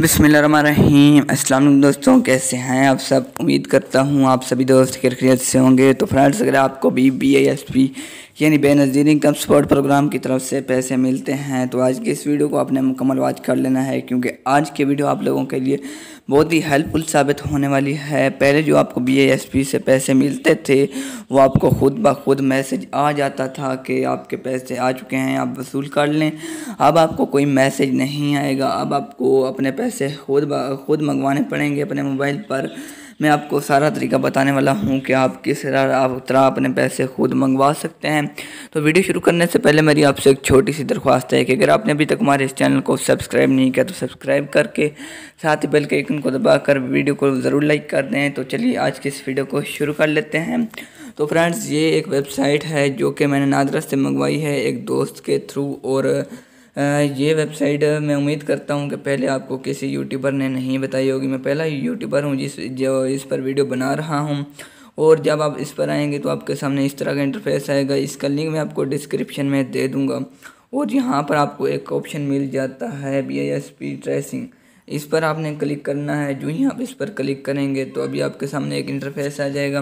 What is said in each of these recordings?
बिसमीम अस्सलाम दोस्तों कैसे हैं आप सब उम्मीद करता हूँ आप सभी दोस्त खैरियत से होंगे तो फ्रेंड्स अगर आपको भी बी एस पी यानी बेनज़ीर इनकम सपोर्ट प्रोग्राम की तरफ से पैसे मिलते हैं तो आज की इस वीडियो को आपने मुकम्मल वाच कर लेना है क्योंकि आज की वीडियो आप लोगों के लिए बहुत ही हेल्पफुल साबित होने वाली है पहले जो आपको बी एस पी से पैसे मिलते थे वो आपको ख़ुद ब खुद मैसेज आ जाता था कि आपके पैसे आ चुके हैं आप वसूल कर लें अब आपको कोई मैसेज नहीं आएगा अब आपको अपने पैसे खुद खुद मंगवाने पड़ेंगे अपने मोबाइल पर मैं आपको सारा तरीका बताने वाला हूँ कि आप किस आप तरह अपने पैसे खुद मंगवा सकते हैं तो वीडियो शुरू करने से पहले मेरी आपसे एक छोटी सी दरख्वास्त है कि अगर आपने अभी तक हमारे इस चैनल को सब्सक्राइब नहीं किया तो सब्सक्राइब करके साथ ही बेल के आइकन को दबा कर वीडियो को ज़रूर लाइक कर दें तो चलिए आज की इस वीडियो को शुरू कर लेते हैं तो फ्रेंड्स ये एक वेबसाइट है जो कि मैंने नादरा से मंगवाई है एक दोस्त के थ्रू और ये वेबसाइट मैं उम्मीद करता हूँ कि पहले आपको किसी यूट्यूबर ने नहीं बताई होगी मैं पहला यूट्यूबर हूँ जिस जो इस पर वीडियो बना रहा हूँ और जब आप इस पर आएंगे तो आपके सामने इस तरह का इंटरफेस आएगा इसका लिंक मैं आपको डिस्क्रिप्शन में दे दूँगा और यहाँ पर आपको एक ऑप्शन मिल जाता है B I S P tracing इस पर आपने क्लिक करना है जो ही आप इस पर क्लिक करेंगे तो अभी आपके सामने एक इंटरफेस आ जाएगा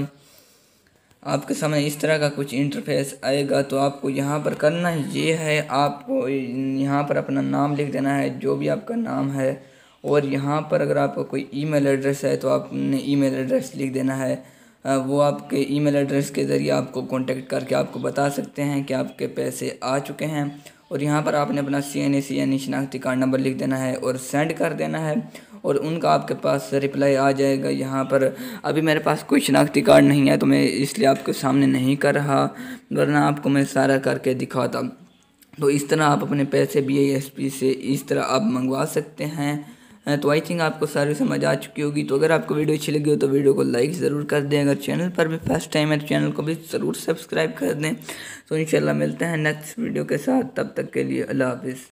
आपके सामने इस तरह का कुछ इंटरफेस आएगा तो आपको यहाँ पर करना ये है आपको यहाँ पर अपना नाम लिख देना है जो भी आपका नाम है और यहाँ पर अगर आपका कोई ईमेल एड्रेस है तो आपने ईमेल एड्रेस लिख देना है वो आपके ईमेल एड्रेस के ज़रिए आपको कांटेक्ट करके आपको बता सकते हैं कि आपके पैसे आ चुके हैं और यहाँ पर आपने अपना C N A C N शिनाख्ती कार्ड नंबर लिख देना है और सेंड कर देना है और उनका आपके पास रिप्लाई आ जाएगा यहाँ पर अभी मेरे पास कोई शनाख्ती कार्ड नहीं है तो मैं इसलिए आपके सामने नहीं कर रहा वरना आपको मैं सारा करके दिखाता तो इस तरह आप अपने पैसे बी से इस तरह आप मंगवा सकते हैं हाँ, तो आई थिंक आपको सारी समझ आ चुकी होगी तो अगर आपको वीडियो अच्छी लगी हो तो वीडियो को लाइक ज़रूर कर दें अगर चैनल पर भी फर्स्ट टाइम है तो चैनल को भी ज़रूर सब्सक्राइब कर दें तो इंशाल्लाह मिलते हैं नेक्स्ट वीडियो के साथ तब तक के लिए अल्लाह हाफिज़